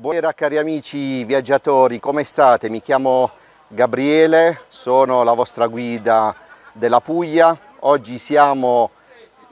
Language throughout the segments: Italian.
Buonasera cari amici viaggiatori, come state? Mi chiamo Gabriele, sono la vostra guida della Puglia. Oggi siamo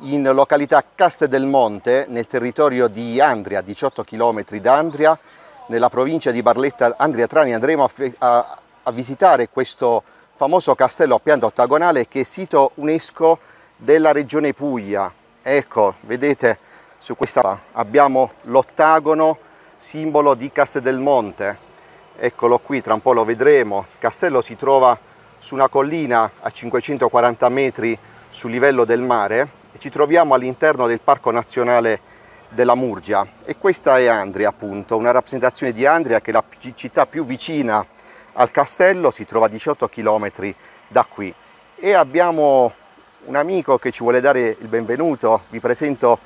in località Castel del Monte, nel territorio di Andria, 18 km da Andria, nella provincia di Barletta Andria Trani. Andremo a, a, a visitare questo famoso castello a pianta ottagonale che è sito UNESCO della regione Puglia. Ecco, vedete su questa abbiamo l'ottagono simbolo di Castelmonte. Eccolo qui, tra un po' lo vedremo. Il castello si trova su una collina a 540 metri sul livello del mare e ci troviamo all'interno del Parco Nazionale della Murgia e questa è Andria appunto, una rappresentazione di Andria che è la città più vicina al castello, si trova a 18 km da qui e abbiamo un amico che ci vuole dare il benvenuto, vi presento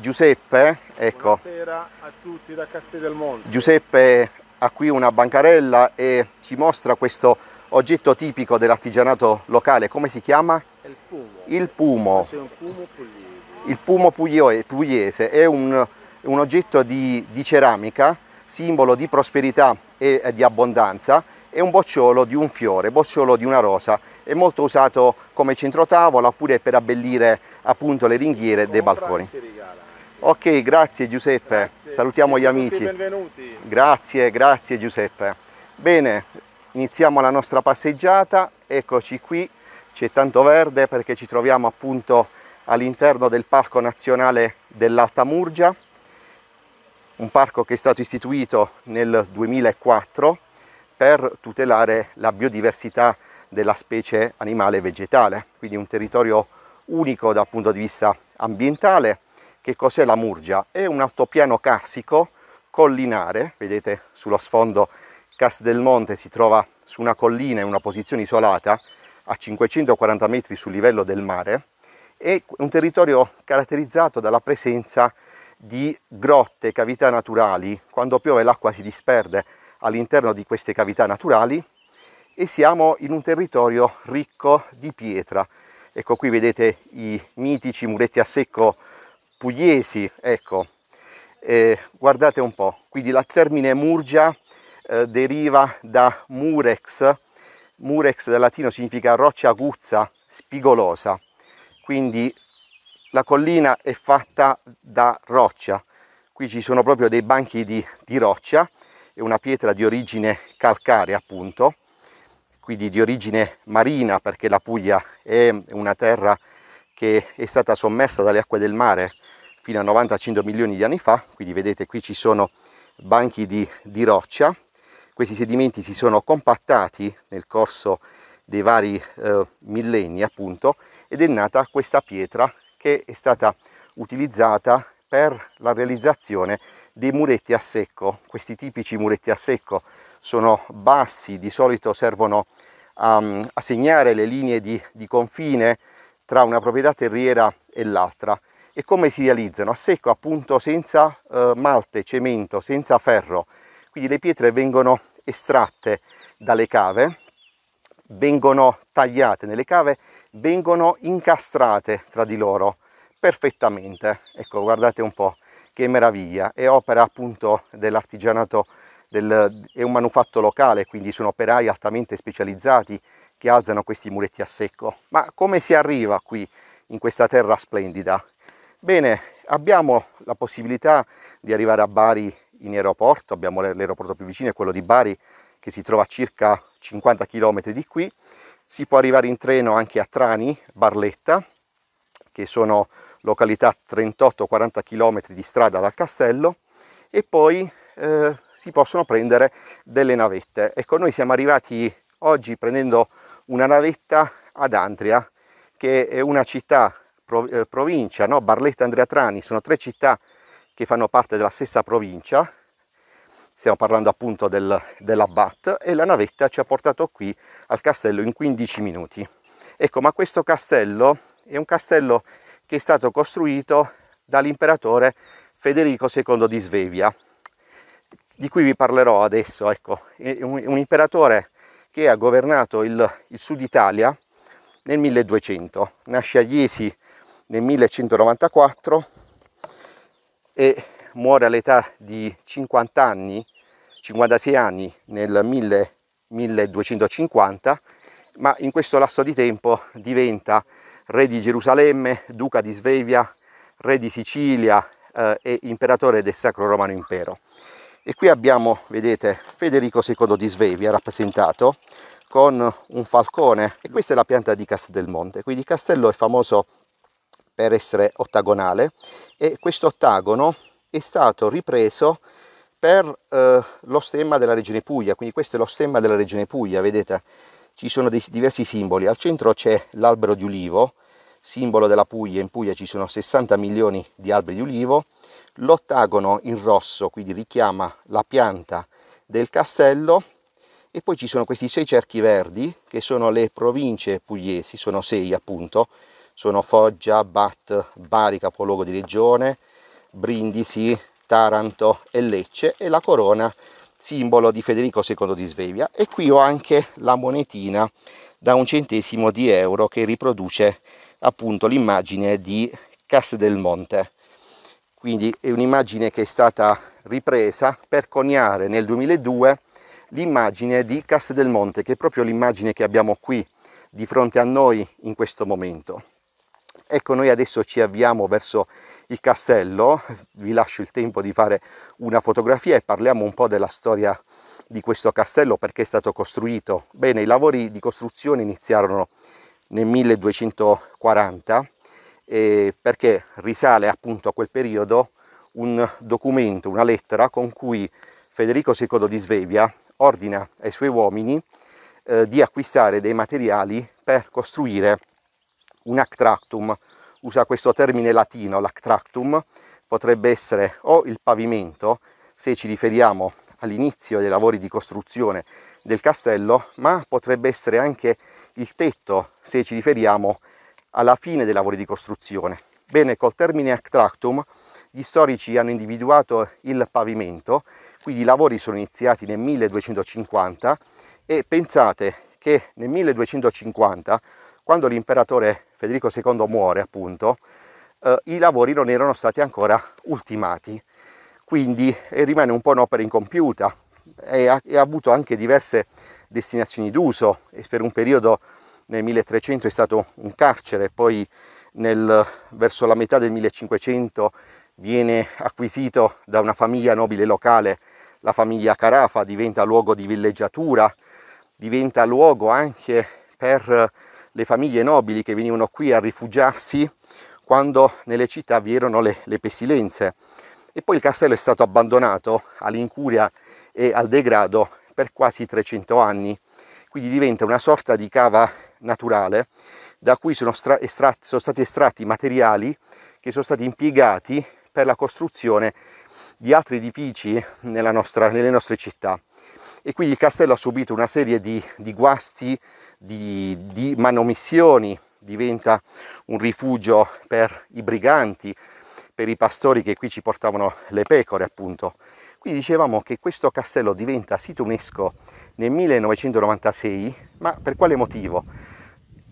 Giuseppe, ecco. Buonasera a tutti da Castel del Monte. Giuseppe ha qui una bancarella e ci mostra questo oggetto tipico dell'artigianato locale, come si chiama? Il pumo. Il pumo. È pumo pugliese. Il pumo pugliese è un, un oggetto di, di, ceramica, simbolo di prosperità e, di abbondanza, è un bocciolo di un fiore, bocciolo di una rosa, è molto usato come centrotavola oppure per abbellire appunto le ringhiere dei balconi. Ok, grazie Giuseppe, grazie. salutiamo gli amici. Benvenuti. Grazie, grazie Giuseppe. Bene, iniziamo la nostra passeggiata, eccoci qui, c'è tanto verde perché ci troviamo appunto all'interno del Parco Nazionale dell'Alta Murgia, un parco che è stato istituito nel 2004 per tutelare la biodiversità della specie animale e vegetale, quindi un territorio unico dal punto di vista ambientale che cos'è la Murgia? È un altopiano carsico collinare, vedete sullo sfondo Castelmonte si trova su una collina in una posizione isolata a 540 metri sul livello del mare è un territorio caratterizzato dalla presenza di grotte, cavità naturali, quando piove l'acqua si disperde all'interno di queste cavità naturali e siamo in un territorio ricco di pietra. Ecco qui vedete i mitici muretti a secco pugliesi, ecco, eh, guardate un po', quindi il termine Murgia eh, deriva da murex, murex dal latino significa roccia aguzza, spigolosa, quindi la collina è fatta da roccia, qui ci sono proprio dei banchi di, di roccia, è una pietra di origine calcarea appunto, quindi di origine marina perché la Puglia è una terra che è stata sommersa dalle acque del mare fino a 95 milioni di anni fa, quindi vedete qui ci sono banchi di, di roccia, questi sedimenti si sono compattati nel corso dei vari eh, millenni appunto ed è nata questa pietra che è stata utilizzata per la realizzazione dei muretti a secco, questi tipici muretti a secco sono bassi, di solito servono a, a segnare le linee di, di confine tra una proprietà terriera e l'altra e come si realizzano? A secco appunto senza eh, malte, cemento, senza ferro, quindi le pietre vengono estratte dalle cave, vengono tagliate nelle cave, vengono incastrate tra di loro perfettamente. Ecco, guardate un po' che meraviglia, è opera appunto dell'artigianato, del, è un manufatto locale, quindi sono operai altamente specializzati che alzano questi muletti a secco. Ma come si arriva qui in questa terra splendida? Bene, abbiamo la possibilità di arrivare a Bari in aeroporto, abbiamo l'aeroporto più vicino, è quello di Bari che si trova a circa 50 km di qui. Si può arrivare in treno anche a Trani, Barletta, che sono località 38-40 km di strada dal castello e poi eh, si possono prendere delle navette. Ecco, noi siamo arrivati oggi prendendo una navetta ad Andria, che è una città eh, provincia, no? Barletta e Andrea Trani, sono tre città che fanno parte della stessa provincia, stiamo parlando appunto del, dell'Abbat, e la navetta ci ha portato qui al castello in 15 minuti. Ecco, ma questo castello è un castello che è stato costruito dall'imperatore Federico II di Svevia, di cui vi parlerò adesso, ecco, è un, imperatore che ha governato il, il sud Italia nel 1200, nasce a Iesi nel 1194 e muore all'età di 50 anni, 56 anni nel 1250, ma in questo lasso di tempo diventa re di Gerusalemme, duca di Svevia, re di Sicilia eh, e imperatore del Sacro Romano Impero. E qui abbiamo, vedete, Federico II di Svevia rappresentato con un falcone e questa è la pianta di Castelmonte, quindi Castello è famoso per essere ottagonale e questo ottagono è stato ripreso per eh, lo stemma della regione Puglia, quindi questo è lo stemma della regione Puglia, vedete ci sono dei, diversi simboli, al centro c'è l'albero di ulivo, simbolo della Puglia, in Puglia ci sono 60 milioni di alberi di ulivo, l'ottagono in rosso quindi richiama la pianta del castello e poi ci sono questi sei cerchi verdi che sono le province pugliesi, sono sei appunto, sono Foggia, Bat, Bari capoluogo di regione, Brindisi, Taranto e Lecce e la corona simbolo di Federico II di Svevia e qui ho anche la monetina da un centesimo di euro che riproduce appunto l'immagine di Castelmonte quindi è un'immagine che è stata ripresa per coniare nel 2002 l'immagine di Castelmonte che è proprio l'immagine che abbiamo qui di fronte a noi in questo momento Ecco, noi adesso ci avviamo verso il castello, vi lascio il tempo di fare una fotografia e parliamo un po' della storia di questo castello perché è stato costruito. Bene, i lavori di costruzione iniziarono nel 1240 eh, perché risale appunto a quel periodo un documento, una lettera con cui Federico II di Svevia ordina ai suoi uomini eh, di acquistare dei materiali per costruire un actractum, usa questo termine latino, l'actractum, potrebbe essere o il pavimento, se ci riferiamo all'inizio dei lavori di costruzione del castello, ma potrebbe essere anche il tetto, se ci riferiamo alla fine dei lavori di costruzione. Bene, col termine actractum gli storici hanno individuato il pavimento, quindi i lavori sono iniziati nel 1250 e pensate che nel 1250 quando l'imperatore Federico II muore, appunto, eh, i lavori non erano stati ancora ultimati, quindi eh, rimane un po' un'opera incompiuta e ha, e ha avuto anche diverse destinazioni d'uso e per un periodo nel 1300 è stato un carcere, poi nel, verso la metà del 1500 viene acquisito da una famiglia nobile locale, la famiglia Carafa, diventa luogo di villeggiatura, diventa luogo anche per le famiglie nobili che venivano qui a rifugiarsi quando nelle città vi erano le, le pestilenze. E poi il castello è stato abbandonato all'incuria e al degrado per quasi 300 anni, quindi diventa una sorta di cava naturale da cui sono, estratti, sono stati estratti materiali che sono stati impiegati per la costruzione di altri edifici nostra, nelle nostre città e quindi il castello ha subito una serie di, di guasti, di, di manomissioni, diventa un rifugio per i briganti, per i pastori che qui ci portavano le pecore appunto. Quindi dicevamo che questo castello diventa sito UNESCO nel 1996, ma per quale motivo?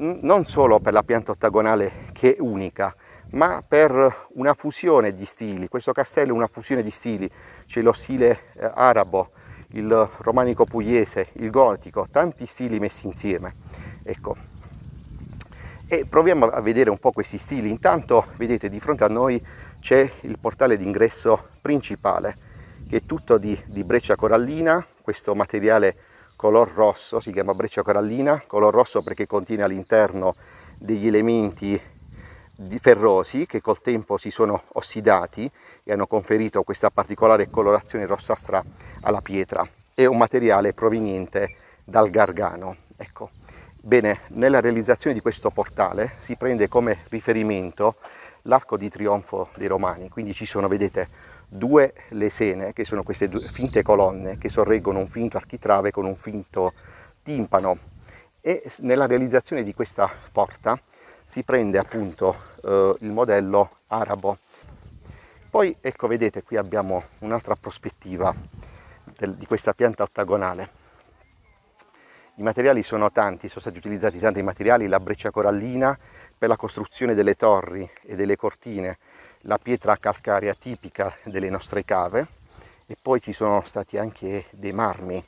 Non solo per la pianta ottagonale che è unica, ma per una fusione di stili. Questo castello è una fusione di stili, c'è lo stile eh, arabo, il romanico pugliese, il gotico, tanti stili messi insieme. Ecco. E proviamo a vedere un po' questi stili. Intanto, vedete, di fronte a noi c'è il portale d'ingresso principale, che è tutto di, di breccia corallina, questo materiale color rosso, si chiama breccia corallina, color rosso perché contiene all'interno degli elementi di ferrosi che col tempo si sono ossidati e hanno conferito questa particolare colorazione rossastra alla pietra. È un materiale proveniente dal Gargano. Ecco. Bene, nella realizzazione di questo portale si prende come riferimento l'arco di trionfo dei Romani, quindi ci sono, vedete, due lesene, che sono queste due finte colonne che sorreggono un finto architrave con un finto timpano e nella realizzazione di questa porta si prende appunto eh, il modello arabo. Poi ecco vedete qui abbiamo un'altra prospettiva del, di questa pianta ottagonale. I materiali sono tanti, sono stati utilizzati tanti materiali, la breccia corallina per la costruzione delle torri e delle cortine, la pietra calcarea tipica delle nostre cave e poi ci sono stati anche dei marmi,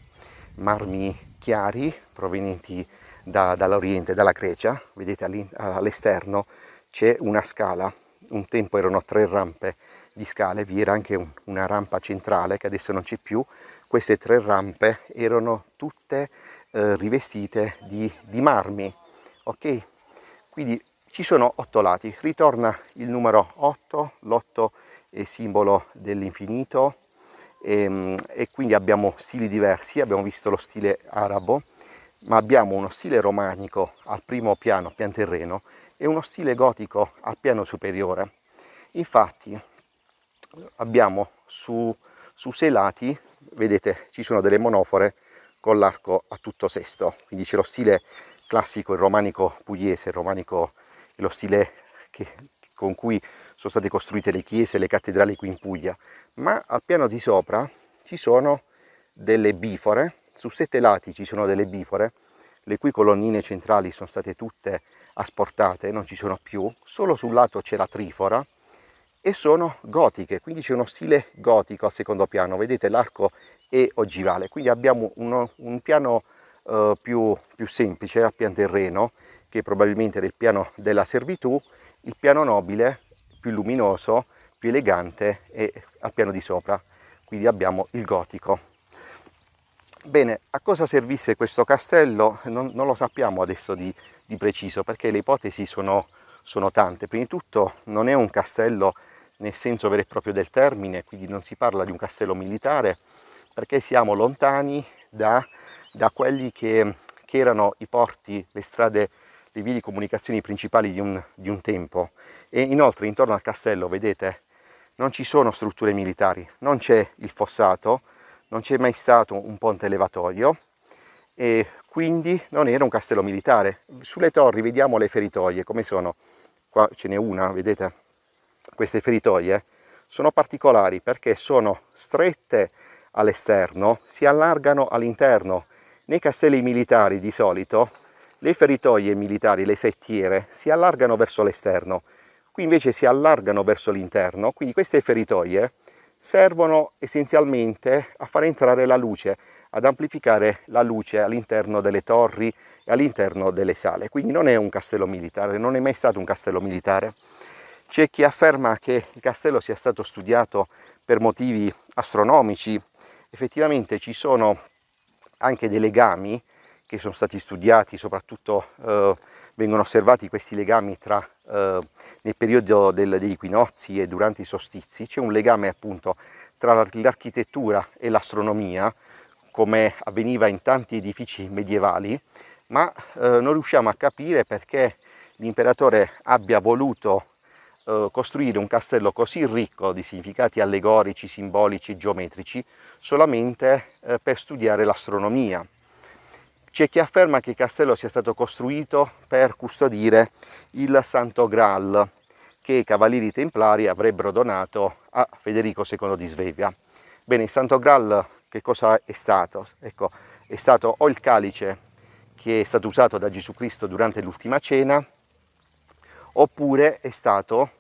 marmi chiari provenienti da, dall'Oriente, dalla Grecia, vedete all'esterno c'è una scala, un tempo erano tre rampe di scale, vi era anche un, una rampa centrale che adesso non c'è più, queste tre rampe erano tutte eh, rivestite di, di marmi, ok? Quindi ci sono otto lati, ritorna il numero 8, l'otto è simbolo dell'infinito e, ehm, e, quindi abbiamo stili diversi, abbiamo visto lo stile arabo, ma abbiamo uno stile romanico al primo piano, pian terreno, e uno stile gotico al piano superiore. Infatti abbiamo su, su sei lati, vedete, ci sono delle monofore con l'arco a tutto sesto, quindi c'è lo stile classico, il romanico pugliese, il romanico, lo stile che, con cui sono state costruite le chiese, le cattedrali qui in Puglia, ma al piano di sopra ci sono delle bifore su sette lati ci sono delle bifore, le cui colonnine centrali sono state tutte asportate, non ci sono più, solo sul lato c'è la trifora e sono gotiche, quindi c'è uno stile gotico al secondo piano, vedete l'arco è ogivale, quindi abbiamo uno, un piano eh, più, più semplice a pian terreno, che probabilmente era il piano della servitù, il piano nobile, più luminoso, più elegante e al piano di sopra, quindi abbiamo il gotico. Bene, a cosa servisse questo castello? Non, non lo sappiamo adesso di, di, preciso perché le ipotesi sono, sono tante. Prima di tutto non è un castello nel senso vero e proprio del termine, quindi non si parla di un castello militare perché siamo lontani da, da quelli che, che, erano i porti, le strade, le vie di comunicazione principali di un, di un tempo. E inoltre intorno al castello, vedete, non ci sono strutture militari, non c'è il fossato, non c'è mai stato un ponte elevatoio e quindi non era un castello militare. Sulle torri vediamo le feritoie, come sono? Qua ce n'è una, vedete? Queste feritoie sono particolari perché sono strette all'esterno, si allargano all'interno. Nei castelli militari di solito le feritoie militari, le settiere, si allargano verso l'esterno, qui invece si allargano verso l'interno, quindi queste feritoie servono essenzialmente a far entrare la luce, ad amplificare la luce all'interno delle torri e all'interno delle sale. Quindi non è un castello militare, non è mai stato un castello militare. C'è chi afferma che il castello sia stato studiato per motivi astronomici. Effettivamente ci sono anche dei legami che sono stati studiati soprattutto eh, vengono osservati questi legami tra, eh, nel periodo del, degli equinozi e durante i sostizi, c'è un legame appunto tra l'architettura e l'astronomia, come avveniva in tanti edifici medievali, ma eh, non riusciamo a capire perché l'imperatore abbia voluto eh, costruire un castello così ricco di significati allegorici, simbolici, geometrici, solamente eh, per studiare l'astronomia. C'è chi afferma che il castello sia stato costruito per custodire il Santo Graal che i cavalieri templari avrebbero donato a Federico II di Svevia. Bene, il Santo Graal che cosa è stato? Ecco, è stato o il calice che è stato usato da Gesù Cristo durante l'ultima cena, oppure è stato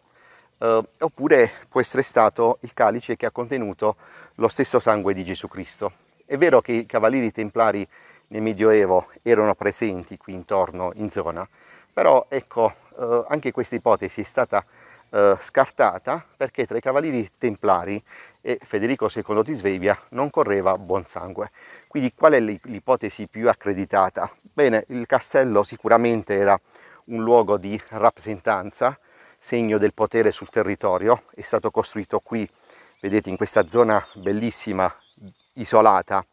eh, oppure può essere stato il calice che ha contenuto lo stesso sangue di Gesù Cristo. È vero che i cavalieri templari nel Medioevo erano presenti qui intorno in zona, però ecco eh, anche questa ipotesi è stata eh, scartata perché tra i cavalieri templari e Federico II di Svevia non correva buon sangue. Quindi qual è l'ipotesi più accreditata? Bene, il castello sicuramente era un luogo di rappresentanza, segno del potere sul territorio, è stato costruito qui, vedete in questa zona bellissima, isolata,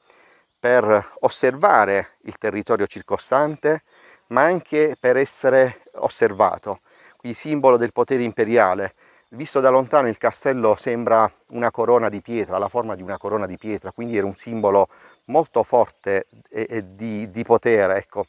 per osservare il territorio circostante, ma anche per essere osservato, quindi simbolo del potere imperiale. Visto da lontano il castello sembra una corona di pietra, la forma di una corona di pietra, quindi era un simbolo molto forte e, e di, di, potere. Ecco.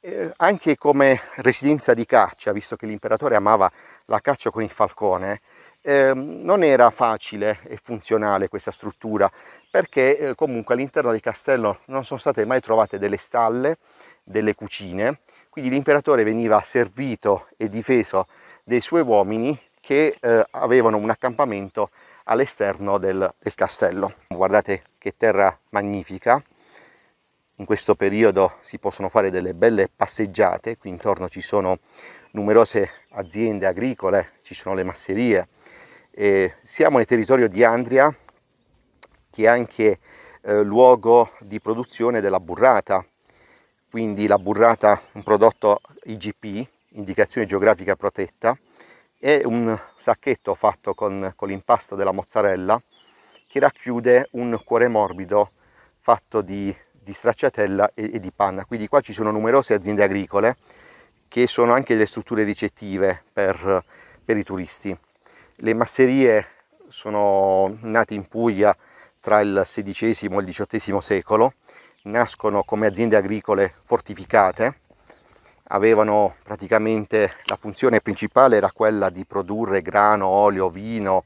Eh, anche come residenza di caccia, visto che l'imperatore amava la caccia con il falcone, Ehm, non era facile e funzionale questa struttura perché eh, comunque all'interno del castello non sono state mai trovate delle stalle, delle cucine, quindi l'imperatore veniva servito e difeso dai suoi uomini che eh, avevano un accampamento all'esterno del, del castello. Guardate che terra magnifica, in questo periodo si possono fare delle belle passeggiate, qui intorno ci sono numerose aziende agricole, ci sono le masserie, eh, siamo nel territorio di Andria, che è anche eh, luogo di produzione della burrata, quindi la burrata un prodotto IGP, indicazione geografica protetta, è un sacchetto fatto con, con l'impasto della mozzarella che racchiude un cuore morbido fatto di, di stracciatella e, e, di panna. Quindi qua ci sono numerose aziende agricole che sono anche delle strutture ricettive per, per i turisti. Le masserie sono nate in Puglia tra il XVI e il XVIII secolo, nascono come aziende agricole fortificate, avevano praticamente la funzione principale era quella di produrre grano, olio, vino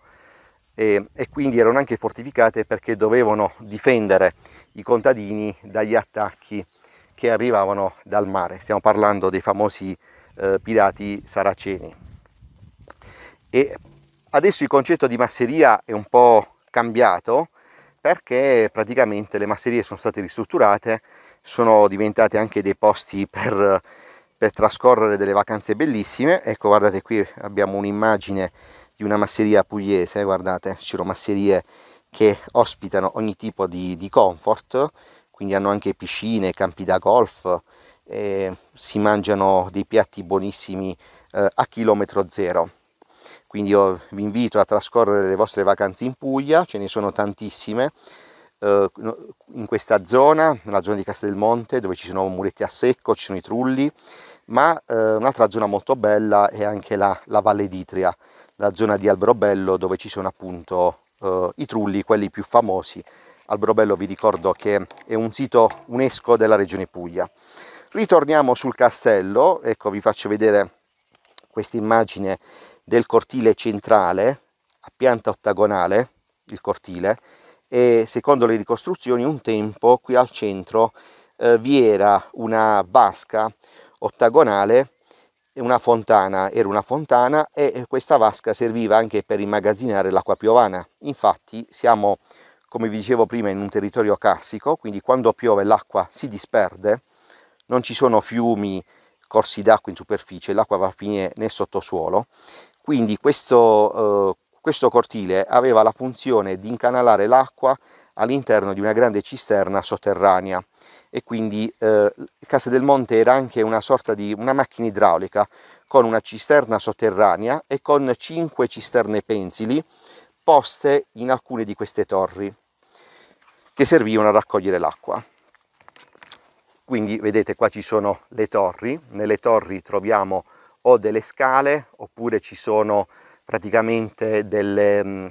e, e, quindi erano anche fortificate perché dovevano difendere i contadini dagli attacchi che arrivavano dal mare. Stiamo parlando dei famosi eh, pirati saraceni. E Adesso il concetto di masseria è un po' cambiato perché praticamente le masserie sono state ristrutturate, sono diventate anche dei posti per, per trascorrere delle vacanze bellissime. Ecco, guardate qui abbiamo un'immagine di una masseria pugliese, guardate, ci sono masserie che ospitano ogni tipo di, di comfort, quindi hanno anche piscine, campi da golf, si mangiano dei piatti buonissimi eh, a chilometro zero. Quindi io vi invito a trascorrere le vostre vacanze in Puglia, ce ne sono tantissime eh, in questa zona, nella zona di Castelmonte dove ci sono muretti a secco, ci sono i trulli, ma eh, un'altra zona molto bella è anche la, la Valle d'Itria, la zona di Alberobello dove ci sono appunto eh, i trulli, quelli più famosi. Alberobello vi ricordo che è un sito UNESCO della regione Puglia. Ritorniamo sul castello, ecco vi faccio vedere questa immagine del cortile centrale a pianta ottagonale, il cortile, e secondo le ricostruzioni un tempo qui al centro eh, vi era una vasca ottagonale e una fontana, era una fontana e questa vasca serviva anche per immagazzinare l'acqua piovana. Infatti siamo, come vi dicevo prima, in un territorio carsico, quindi quando piove l'acqua si disperde, non ci sono fiumi, corsi d'acqua in superficie, l'acqua va a finire nel sottosuolo, quindi questo, eh, questo cortile aveva la funzione di incanalare l'acqua all'interno di una grande cisterna sotterranea e quindi eh, il Castel del Monte era anche una sorta di una macchina idraulica con una cisterna sotterranea e con cinque cisterne pensili poste in alcune di queste torri che servivano a raccogliere l'acqua. Quindi vedete qua ci sono le torri, nelle torri troviamo o delle scale oppure ci sono praticamente delle, mm,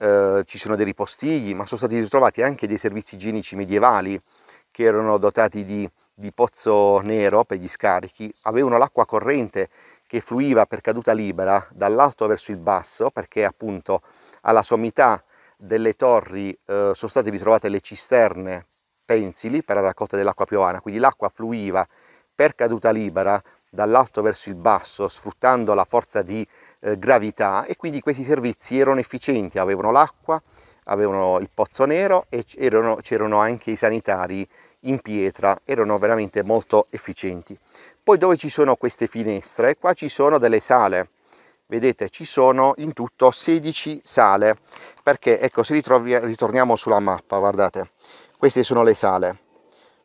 eh, ci sono dei ripostigli, ma sono stati ritrovati anche dei servizi igienici medievali che erano dotati di, di pozzo nero per gli scarichi, avevano l'acqua corrente che fluiva per caduta libera dall'alto verso il basso perché appunto alla sommità delle torri eh, sono state ritrovate le cisterne pensili per la raccolta dell'acqua piovana, quindi l'acqua fluiva per caduta libera dall'alto verso il basso sfruttando la forza di eh, gravità e quindi questi servizi erano efficienti, avevano l'acqua, avevano il pozzo nero e c'erano anche i sanitari in pietra, erano veramente molto efficienti. Poi dove ci sono queste finestre? Qua ci sono delle sale, vedete ci sono in tutto 16 sale, perché ecco se ritorniamo sulla mappa, guardate, queste sono le sale,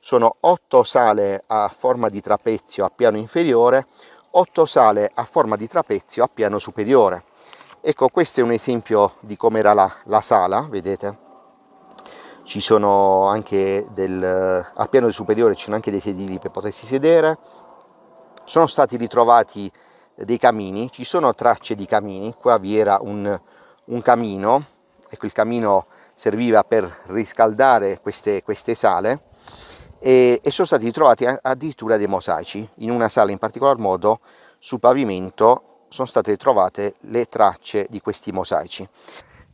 sono otto sale a forma di trapezio a piano inferiore, otto sale a forma di trapezio a piano superiore. Ecco, questo è un esempio di com'era la, la sala, vedete? Ci sono anche del, a piano superiore ci sono anche dei sedili per potersi sedere, sono stati ritrovati dei camini, ci sono tracce di camini, qua vi era un, un camino, ecco il camino serviva per riscaldare queste, queste sale, e, e sono stati trovati addirittura dei mosaici. In una sala in particolar modo sul pavimento sono state trovate le tracce di questi mosaici.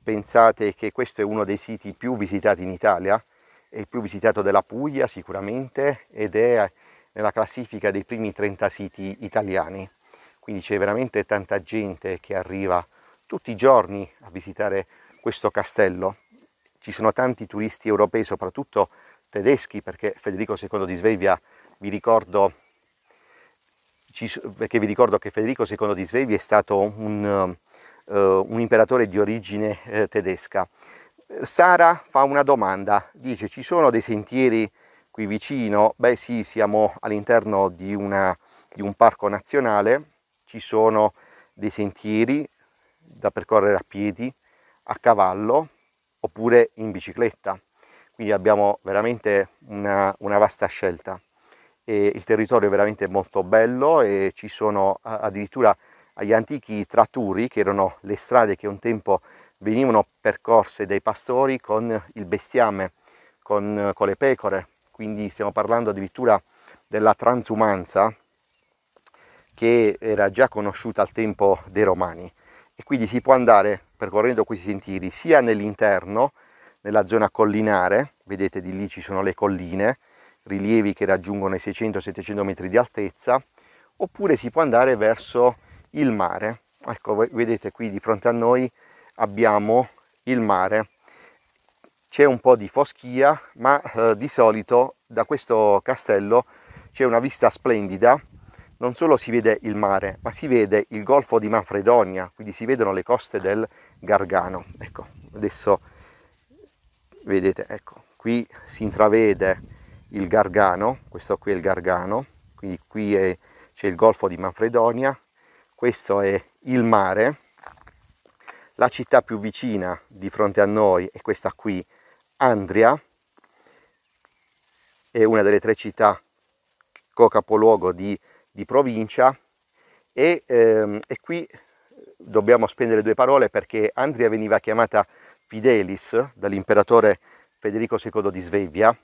Pensate che questo è uno dei siti più visitati in Italia, è il più visitato della Puglia sicuramente ed è eh, nella classifica dei primi 30 siti italiani. Quindi c'è veramente tanta gente che arriva tutti i giorni a visitare questo castello. Ci sono tanti turisti europei, soprattutto tedeschi, perché Federico II di Svevia, vi ricordo, ci, perché vi ricordo che Federico II di Svevia è stato un, uh, un imperatore di origine uh, tedesca. Sara fa una domanda, dice ci sono dei sentieri qui vicino? Beh sì, siamo all'interno di, di, un parco nazionale, ci sono dei sentieri da percorrere a piedi, a cavallo oppure in bicicletta quindi abbiamo veramente una, una vasta scelta. E il territorio è veramente molto bello e ci sono addirittura gli antichi tratturi che erano le strade che un tempo venivano percorse dai pastori con il bestiame, con, con le pecore. Quindi stiamo parlando addirittura della transumanza che era già conosciuta al tempo dei romani e quindi si può andare percorrendo questi sentieri sia nell'interno nella zona collinare, vedete di lì ci sono le colline, rilievi che raggiungono i 600-700 metri di altezza, oppure si può andare verso il mare. Ecco, vedete qui di fronte a noi abbiamo il mare. C'è un po' di foschia, ma eh, di solito da questo castello c'è una vista splendida. Non solo si vede il mare, ma si vede il golfo di Manfredonia, quindi si vedono le coste del Gargano. Ecco, adesso vedete ecco qui si intravede il Gargano questo qui è il Gargano quindi qui c'è il golfo di Manfredonia questo è il mare la città più vicina di fronte a noi è questa qui Andria è una delle tre città capoluogo di, di provincia e, ehm, e qui dobbiamo spendere due parole perché Andria veniva chiamata Fidelis dall'imperatore Federico II di Svevia,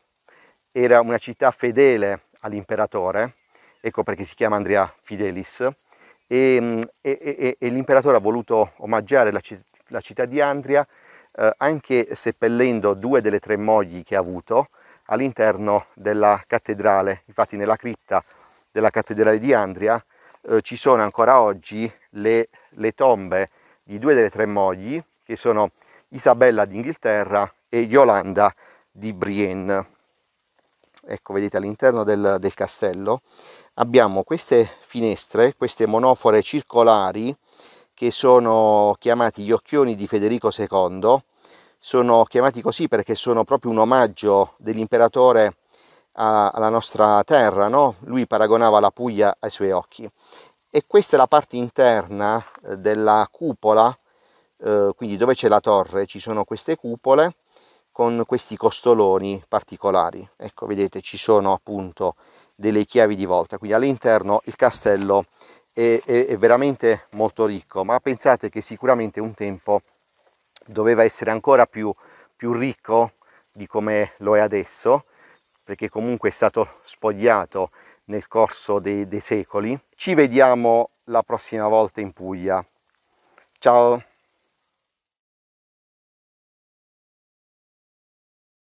era una città fedele all'imperatore, ecco perché si chiama Andrea Fidelis, e, mm, e, e, e l'imperatore ha voluto omaggiare la, la città di Andria eh, anche seppellendo due delle tre mogli che ha avuto all'interno della cattedrale, infatti nella cripta della cattedrale di Andria eh, ci sono ancora oggi le, le tombe di due delle tre mogli che sono Isabella d'Inghilterra e Yolanda di Brienne. Ecco, vedete all'interno del, del castello abbiamo queste finestre, queste monofore circolari che sono chiamati gli occhioni di Federico II, sono chiamati così perché sono proprio un omaggio dell'imperatore a, alla nostra terra, no? lui paragonava la Puglia ai suoi occhi. E questa è la parte interna eh, della cupola eh, quindi dove c'è la torre ci sono queste cupole con questi costoloni particolari. Ecco, vedete, ci sono appunto delle chiavi di volta, quindi all'interno il castello è, è, è veramente molto ricco, ma pensate che sicuramente un tempo doveva essere ancora più, più ricco di come lo è adesso, perché comunque è stato spogliato nel corso dei, dei secoli. Ci vediamo la prossima volta in Puglia. Ciao!